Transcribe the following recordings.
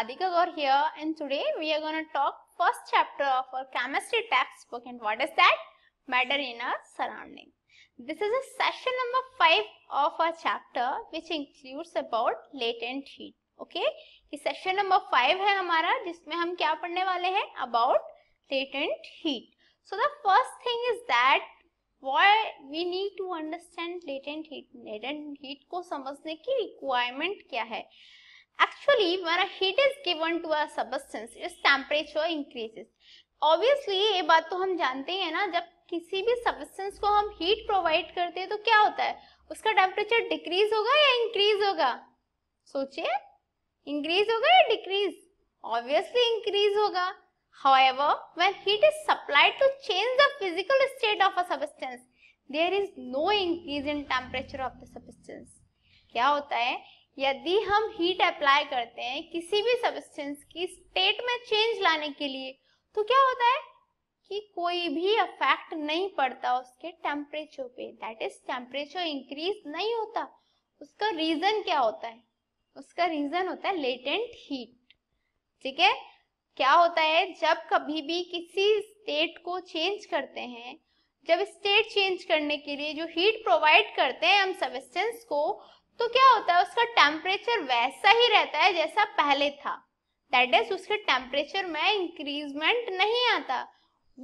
Radhika Gaur here and today we are going to talk first chapter of our chemistry textbook and what is that? Matter in our surrounding. This is a session number 5 of our chapter which includes about latent heat. Okay? ये session number 5 है हमारा जिसमें हम क्या पढ़ने वाले हैं? About latent heat. So the first thing is that why we need to understand latent heat. Latent heat को समझने की requirement क्या है? Actually, when a heat is given to a substance, its temperature increases. Obviously, ये बात तो हम जानते हैं na jab kisi bhi substance ko hum heat provide karte hain to kya hota hai uska temperature decrease hoga ya increase hoga सोचिए increase hoga ya decrease obviously increase hoga However, when heat is supplied to change the physical state of a substance, there is no increase in temperature of the substance. क्या होता है यदि हम heat apply करते हैं किसी भी substance की स्टेट में चेंज लाने के लिए तो क्या होता है कि कोई भी अफेक्ट नहीं पड़ता उसके टेम्परेचर पे दैट इज टेम्परेचर इंक्रीज नहीं होता उसका रीजन क्या होता है उसका रीजन होता है लेटेंट हीट ठीक है क्या होता है जब कभी भी किसी स्टेट को चेंज करते हैं जब स्टेट चेंज करने के लिए जो हीट प्रोवाइड करते हैं हम सबस्टेंस को तो क्या होता है उसका टेम्परेचर वैसा ही रहता है जैसा पहले था दैट इज उसके टेम्परेचर में इंक्रीजमेंट नहीं आता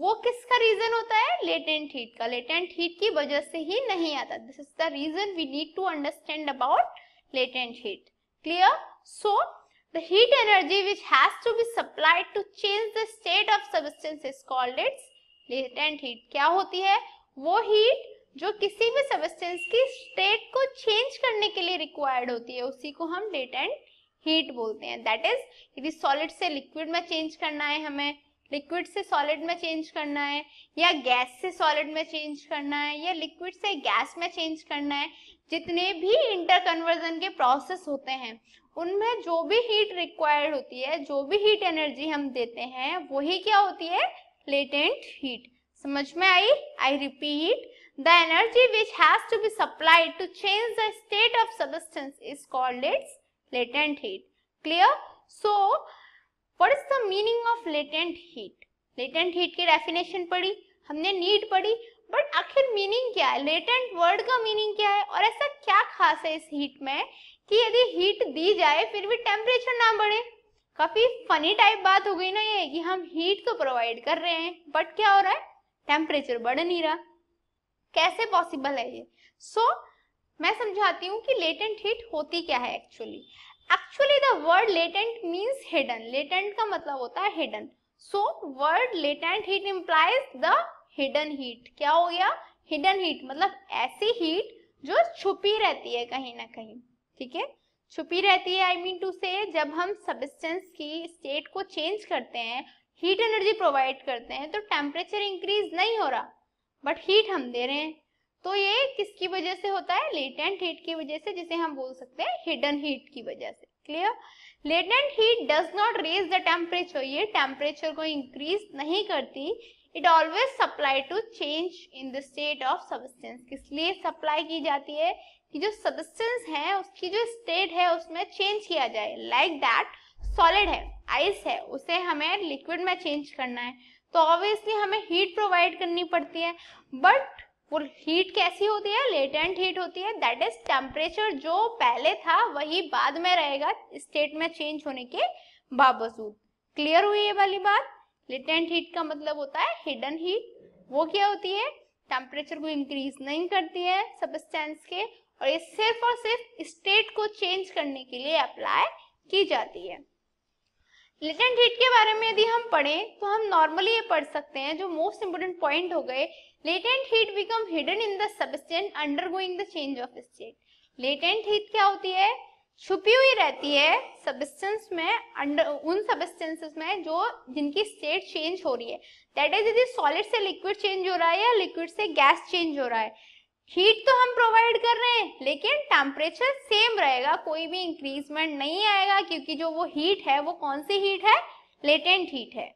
वो किसका रीजन होता है लेटेंट हीट का लेटेंट हीट की वजह से ही नहीं आता this is the reason we need to understand about latent heat clear so the heat energy which has to be supplied to change the state of substance is called it's latent heat क्या होती है वो heat जो किसी भी substance की state को change करने के लिए रिक्वायर्ड होती है उसी को हम डेट एंड हीट बोलते हैं दैट इज यदि सॉलिड से लिक्विड में चेंज करना है हमें लिक्विड से सॉलिड में चेंज करना है या गैस से सॉलिड में चेंज करना है या लिक्विड से गैस में चेंज करना है जितने भी इंटर कन्वर्जन के प्रोसेस होते हैं उनमें जो भी हीट रिक्वायर्ड होती है जो भी हीट एनर्जी हम देते हैं वही क्या होती है लेटेंट हीट समझ में आई I repeat The energy which has to be supplied to change the state of substance is called its latent heat. Clear? So, what is the meaning of latent heat? Latent heat ki definition padhi humne need padhi but आखिर meaning क्या है latent word का meaning क्या है और ऐसा क्या खास है इस हीट में कि यदि हीट दी जाए फिर भी टेम्परेचर ना बढ़े काफी फनी टाइप बात हो गई ना ये कि हम हीट तो प्रोवाइड कर रहे हैं बट क्या हो रहा है टेम्परेचर बढ़ नहीं रहा कैसे पॉसिबल है ये सो so, मैं समझाती हूँ कि लेटेंट हीट होती क्या है actually actually the word latent means hidden latent का मतलब होता है hidden so word latent heat implies the hidden heat क्या हो गया हिडन हीट मतलब ऐसी हीट जो छुपी रहती है कहीं ना कहीं ठीक है छुपी रहती है आई मीन टू से जब हम सबिस्टेंस की स्टेट को चेंज करते हैं हीट एनर्जी प्रोवाइड करते हैं तो टेम्परेचर इंक्रीज नहीं हो रहा बट हीट हम दे रहे हैं तो ये किसकी वजह से होता है लेटेंट हीट की वजह से जिसे हम बोल सकते हैं हिडन हीट की वजह से clear latent heat does not raise the temperature ये टेम्परेचर को इंक्रीज नहीं करती it always supply to change in the state of substance किस लिए सप्लाई की जाती है कि जो सब्सटेंस है उसकी जो स्टेट है उसमें चेंज किया जाए लाइक दैट सॉलिड है आइस है उसे हमें लिक्विड में चेंज करना है तो ऑब्वियसली हमें हीट प्रोवाइड करनी पड़ती है बट वो हीट कैसी होती है लेटेंट हीट होती है दैट इज टेम्परेचर जो पहले था वही बाद में रहेगा स्टेट में चेंज होने के बावजूद क्लियर हुई ये वाली बात लेटेंट हीट का मतलब होता है हिडन हीट वो क्या होती है टेम्परेचर को इंक्रीज नहीं करती है सबस्टेंस के और ये सिर्फ और सिर्फ स्टेट को चेंज करने के लिए अप्लाई की जाती है लेटेंट हीट के बारे में यदि हम पढ़ें तो हम नॉर्मली ये पढ़ सकते हैं जो मोस्ट इंपोर्टेंट पॉइंट हो गए latent heat become hidden in the substance undergoing the change of state latent heat क्या होती है छुपी हुई रहती है सबस्टेंस में अंडर उन सबस्टेंसेस में जो जिनकी स्टेट चेंज हो रही है दैट इज यदि सॉलिड से लिक्विड चेंज हो रहा है या लिक्विड से गैस चेंज हो रहा है हीट तो हम प्रोवाइड कर रहे हैं लेकिन टेम्परेचर सेम रहेगा कोई भी इंक्रीजमेंट नहीं आएगा क्योंकि जो वो हीट है वो कौन सी हीट है लेटेंट हीट है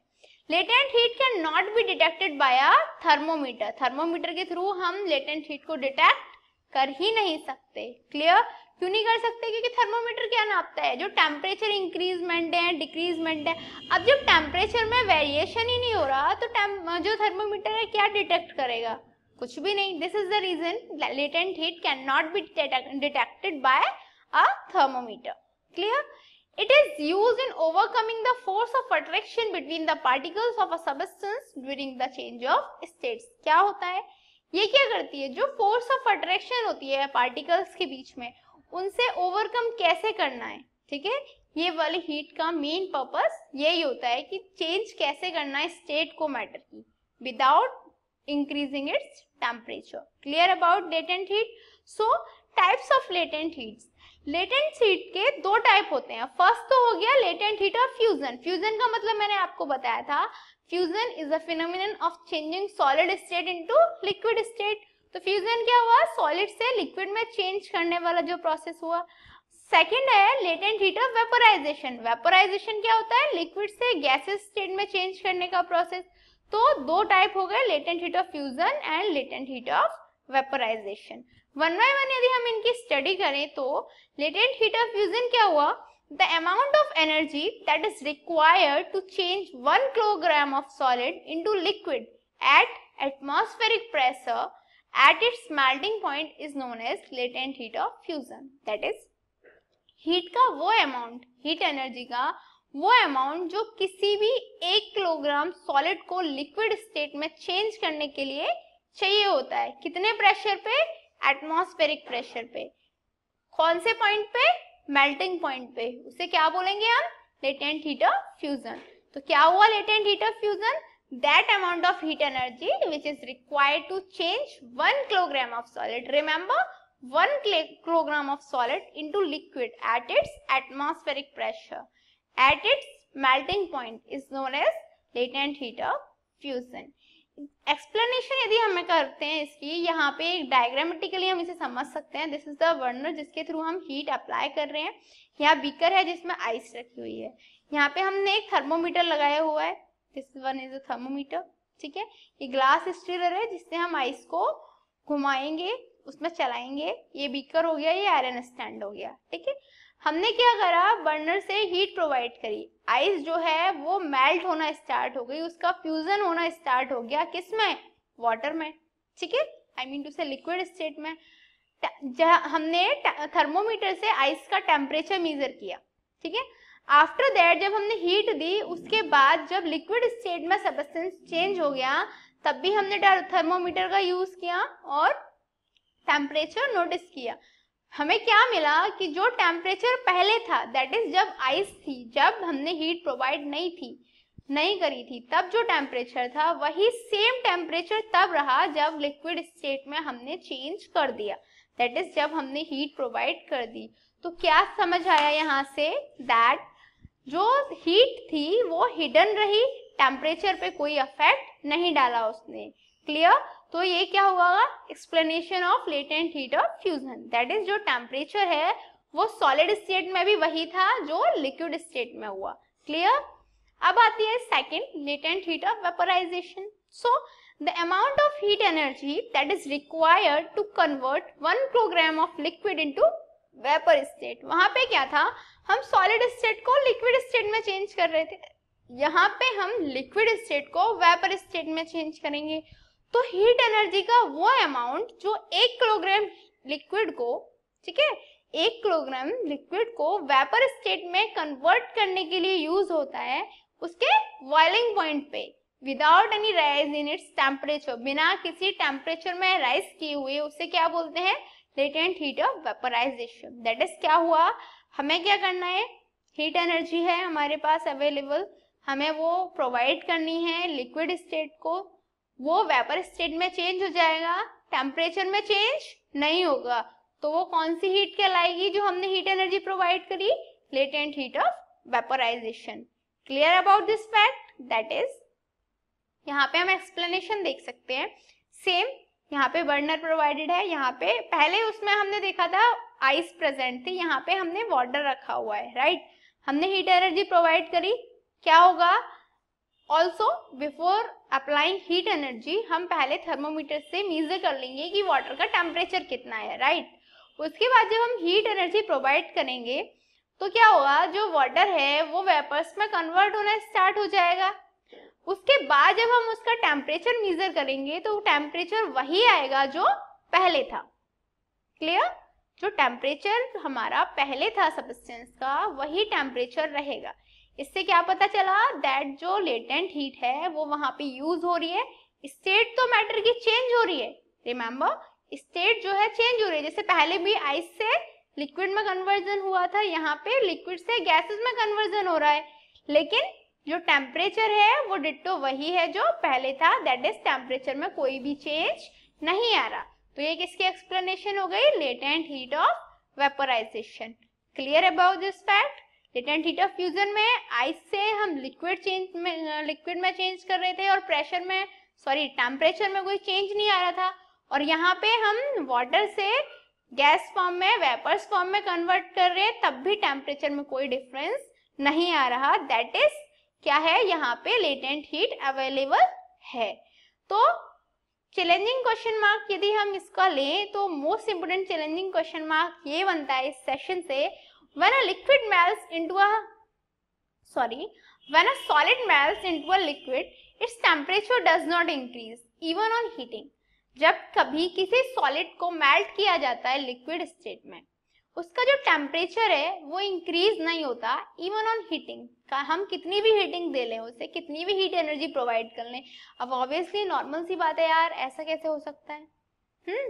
latent heat can not be detected by a thermometer thermometer के थ्रू हम लेटेंट हीट को डिटेक्ट कर ही नहीं सकते क्लियर क्यों नहीं कर सकते क्योंकि थर्मोमीटर क्या नापता है जो टेम्परेचर इंक्रीजमेंट है डिक्रीजमेंट है अब जब टेम्परेचर में वेरिएशन ही नहीं हो रहा तो जो थर्मोमीटर है क्या डिटेक्ट करेगा कुछ भी नहीं this is the reason latent heat can not be detected by a thermometer clear it is use in overcoming the force of attraction between the particles of a substance during the change of states क्या होता है ये क्या करती है जो force of attraction होती है पार्टिकल्स के बीच में उनसे ओवरकम कैसे करना है ठीक है ये वाली हीट का मेन पर्पस यही होता है कि चेंज कैसे करना है स्टेट को मैटर की without increasing its temperature. Clear about latent heat? So types of latent heats latent heat के दो टाइप होते हैं फर्स्ट तो हो गया लेटेंट हीट और फ्यूजन फ्यूजन का मतलब मैंने आपको बताया था fusion is a phenomenon of changing solid state into liquid state तो फ्यूजन क्या हुआ सॉलिड से लिक्विड में चेंज करने वाला जो प्रोसेस हुआ सेकेंड है latent heat of vaporization vaporization क्या होता है लिक्विड से गैसेस स्टेट में चेंज करने का प्रोसेस तो दो टाइप हो गए latent heat of fusion and latent heat of vaporization one by one यदि हम इनकी स्टडी करें तो लेटेंट हीट ऑफ फ्यूजन क्या हुआ the amount of energy that is required to change one kilogram of solid into liquid at atmospheric pressure at its melting point is known as latent heat of fusion that is heat का वो amount heat energy का वो amount जो किसी भी एक kilogram solid को liquid state में चेंज करने के लिए चाहिए होता है कितने प्रेशर पे एटमोस्फेरिक प्रेशर पे कौन से पॉइंट पे मेल्टिंग पॉइंट पे उसे क्या बोलेंगे हम लेटेंट हीट ऑफ फ्यूजन तो क्या हुआ latent heat of fusion that amount of heat energy which is required to change one kilogram of solid remember one kilogram of solid into liquid at its atmospheric pressure at its melting point is known as latent heat of fusion. Explanation यदि हमें करते हैं इसकी यहाँ पे एक diagrammatically हम इसे समझ सकते हैं दिस इज द वर्नर जिसके थ्रू हम हीट अप्लाई कर रहे हैं यहाँ बीकर है जिसमें आइस रखी हुई है यहाँ पे हमने एक थर्मोमीटर लगाया हुआ है this one is a thermometer ठीक है ये ग्लास स्टीलर है जिससे हम आइस को घुमाएंगे उसमें चलाएंगे ये बीकर हो गया ये आयरन स्टैंड हो गया ठीक है हमने क्या करा बर्नर से हीट प्रोवाइड करी आइस जो है वो मेल्ट होना स्टार्ट हो गई उसका फ्यूजन होना स्टार्ट हो गया में वाटर में ठीक है I mean to say liquid state में हमने थर्मोमीटर से आइस का टेम्परेचर मेजर किया ठीक है आफ्टर दैट जब हमने हीट दी उसके बाद जब लिक्विड स्टेट में सबस्टेंस चेंज हो गया तब भी हमने थर्मोमीटर का यूज किया और टेम्परेचर नोटिस किया हमें क्या मिला कि जो टेम्परेचर पहले था दैट इज जब आइस थी जब हमने हीट प्रोवाइड नहीं थी नहीं करी थी तब जो टेम्परेचर था वही सेम टेम्परेचर तब रहा जब लिक्विड स्टेट में हमने चेंज कर दिया दैट इज जब हमने हीट प्रोवाइड कर दी तो क्या समझ आया यहाँ से दैट जो हीट थी वो हिडन रही टेम्परेचर पे कोई अफेक्ट नहीं डाला उसने क्लियर तो ये क्या हुआ explanation of latent heat of fusion that is जो टेम्परेचर है वो सॉलिड स्टेट में भी वही था जो लिक्विड स्टेट में हुआ क्लियर अब आती है second latent heat of vaporization so the amount of heat energy that is required to convert one program of liquid into vapour state वहां पे क्या था हम सॉलिड स्टेट को लिक्विड स्टेट में चेंज कर रहे थे यहाँ पे हम लिक्विड स्टेट को वेपर स्टेट में चेंज करेंगे तो हीट एनर्जी का वो अमाउंट जो एक किलोग्राम लिक्विड को ठीक है एक किलोग्राम लिक्विड को वेपर स्टेट में कन्वर्ट करने के लिए यूज होता है उसके बॉइलिंग पॉइंट पे without any rise in its temperature बिना किसी टेम्परेचर में राइज किए हुए उसे क्या बोलते हैं latent heat of vaporization that is क्या हुआ हमें क्या करना है हीट एनर्जी है हमारे पास अवेलेबल हमें वो प्रोवाइड करनी है लिक्विड स्टेट को वो वेपर स्टेट में चेंज हो जाएगा टेम्परेचर में चेंज नहीं होगा तो वो कौन सी हीट कहलाएगी जो हमने हीट एनर्जी प्रोवाइड करी latent heat of vaporization clear about this fact that is यहाँ पे हम एक्सप्लेनेशन देख सकते हैं सेम यहाँ पे बर्नर प्रोवाइडेड है यहाँ पे पहले उसमें हमने देखा था आइस प्रेजेंट थी यहाँ पे हमने वाटर रखा हुआ है राइट right? हमने हीट एनर्जी प्रोवाइड करी क्या होगा also before applying heat energy हम पहले थर्मोमीटर से मीजर कर लेंगे कि वाटर का टेम्परेचर कितना है राइट right? उसके बाद जब हम हीट एनर्जी प्रोवाइड करेंगे तो क्या होगा जो वाटर है वो वेपर्स में कन्वर्ट होना स्टार्ट हो जाएगा उसके बाद जब हम उसका टेम्परेचर मीजर करेंगे तो टेम्परेचर वही आएगा जो पहले था क्लियर जो टेम्परेचर हमारा पहले था सबस्टेंस का वही टेम्परेचर रहेगा इससे क्या पता चला दैट जो लेटेंट हीट है वो वहां पे यूज हो रही है स्टेट तो मैटर की चेंज हो रही है रिमेम्बर स्टेट जो है चेंज हो रही है जैसे पहले भी आइस से लिक्विड में कन्वर्जन हुआ था यहाँ पे लिक्विड से गैसेस में कन्वर्जन हो रहा है लेकिन जो टेम्परेचर है वो डिट्टो वही है जो पहले था दैट इज टेम्परेचर में कोई भी चेंज नहीं आ रहा तो ये किसकी एक्सप्लेनेशन हो गई latent heat of vaporization clear about this fact latent heat of fusion में आइस से हम लिक्विड चेंज में लिक्विड में चेंज कर रहे थे और प्रेशर में सॉरी टेम्परेचर में कोई चेंज नहीं आ रहा था और यहाँ पे हम वाटर से गैस फॉर्म में वेपर्स फॉर्म में कन्वर्ट कर रहे हैं तब भी टेम्परेचर में कोई डिफरेंस नहीं आ रहा दैट इज क्या है यहाँ पे लेटेंट हीट अवेलेबल है तो चैलेंजिंग क्वेश्चन मार्क यदि हम इसका लें तो most important challenging question mark ये बनता है इस सेशन से when a liquid melts into a sorry when a solid melts into a liquid its temperature does not increase even on heating जब कभी किसी सॉलिड को मेल्ट किया जाता है लिक्विड स्टेट में उसका जो टेम्परेचर है वो इंक्रीज नहीं होता इवन ऑन हीटिंग का हम कितनी भी हीटिंग दे लें उसे कितनी भी हीट एनर्जी प्रोवाइड कर लें अब ऑब्वियसली नॉर्मल सी बात है यार ऐसा कैसे हो सकता है hmm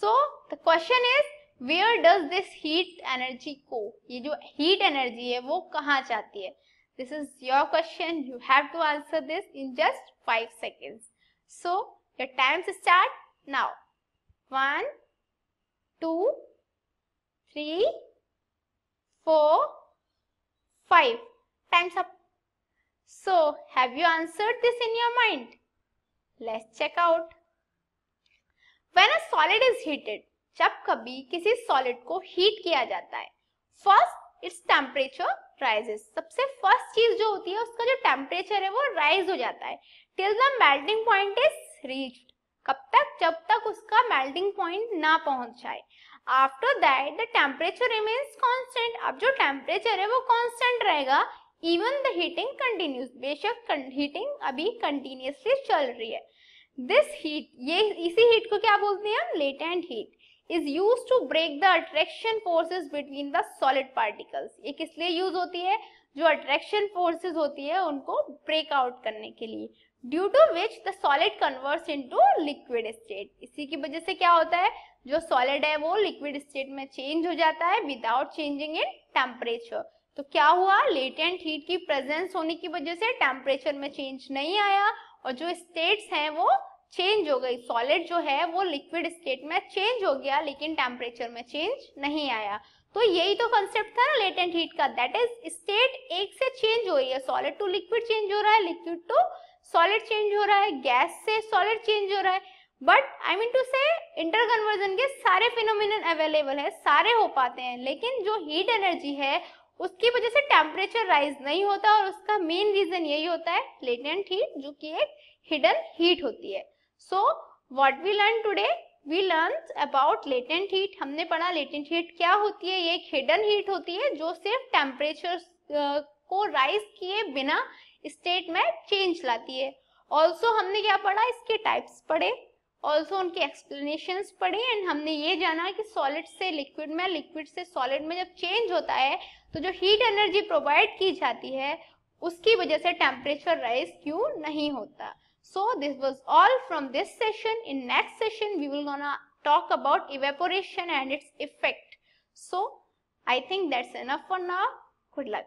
so the question is where does this heat energy go ye jo heat energy hai wo kahan jati hai this is your question you have to answer this in just 5 seconds so your time starts now One, two, three, four, five. times up so have you answered this in your mind let's check out when a solid is heated जब कभी किसी solid को heat किया जाता है first its temperature rises सबसे first चीज जो होती है उसका जो टेम्परेचर है वो राइज हो जाता है till the melting point is reach कब तक जब तक उसका मेल्टिंग पॉइंट ना पहुंच जाए after that the temperature remains constant अब जो टेम्परेचर है वो कांस्टेंट रहेगा इवन द हीटिंग कंटिन्यूस बेशक हीटिंग अभी कंटिन्यूसली चल रही है दिस हीट ये इसी हीट को क्या बोलते हैं हम latent heat is use to break the attraction forces between the solid particles ये किस लिए यूज होती है जो अट्रैक्शन फोर्सेज होती है उनको ब्रेकआउट करने के लिए due to which the solid convert into liquid state इसी की वजह से क्या होता है जो सॉलिड है वो लिक्विड स्टेट में चेंज हो जाता है विदाउट चेंजिंग इन टेम्परेचर तो क्या हुआ लेटेंट हीट की प्रेजेंस होने की वजह से टेम्परेचर में चेंज नहीं आया और जो स्टेट्स हैं वो चेंज हो गई सॉलिड जो है वो लिक्विड स्टेट में चेंज हो गया लेकिन टेम्परेचर में चेंज नहीं आया तो यही तो कंसेप्ट था ना लेटेंट हीट का दैट इज स्टेट एक से चेंज हो रही है सॉलिड टू लिक्विड चेंज हो रहा है लिक्विड टू सॉलिड चेंज हो रहा है गैस से सॉलिड चेंज हो रहा है but I mean to say interconversion के सारे फिनोमिन अवेलेबल है सारे हो पाते हैं लेकिन जो हीट एनर्जी है उसकी वजह से टेम्परेचर राइज नहीं होता और उसका मेन रीजन यही होता है लेटेंट हीट जो कि एक हिडन हीट होती है so what we learn today we learn about latent heat हमने पढ़ा लेटेंट हीट क्या होती है ये एक हिडन हीट होती है जो सिर्फ टेम्परेचर को राइज किए बिना स्टेट में चेंज लाती है ऑल्सो हमने क्या पढ़ा इसके टाइप्स पढ़े ऑल्सो उनके एक्सप्लेनेशन पढ़े एंड हमने ये जाना कि सॉलिड से लिक्विड में लिक्विड से सॉलिड में जब चेंज होता है तो जो हीट एनर्जी प्रोवाइड की जाती है उसकी वजह से टेम्परेचर राइज क्यों नहीं होता So this was all from this session. In next session, we will gonna talk about evaporation and its effect. So I think that's enough for now. Good luck.